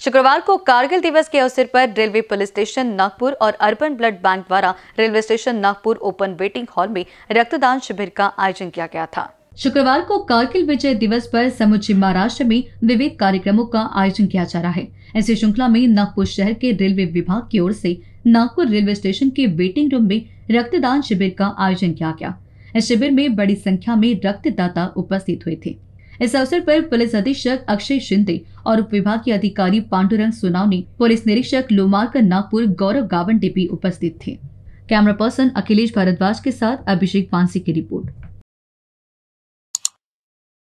शुक्रवार को कारगिल दिवस के अवसर पर रेलवे पुलिस स्टेशन नागपुर और अर्बन ब्लड बैंक द्वारा railway station Nagpur open waiting hall में रक्तदान शिविर का आयोजन किया गया था शुक्रवार को कारगिल विजय दिवस पर समुचे महाराष्ट्र में विविध कार्यक्रमों का आयोजन किया जा रहा है ऐसी श्रृंखला में नागपुर शहर के रेलवे विभाग की ओर से नागपुर रेलवे स्टेशन के वेटिंग रूम में रक्तदान शिविर का आयोजन किया गया इस शिविर में बड़ी संख्या में रक्तदाता उपस्थित हुए थे इस अवसर पर पुलिस अधीक्षक अक्षय शिंदे और उप विभाग के अधिकारी पांडुरंग सोनाव ने पुलिस निरीक्षक लोमार्क नागपुर गौरव गावंडे भी उपस्थित थे कैमरा पर्सन अखिलेश भारद्वाज के साथ अभिषेक पांसी की रिपोर्ट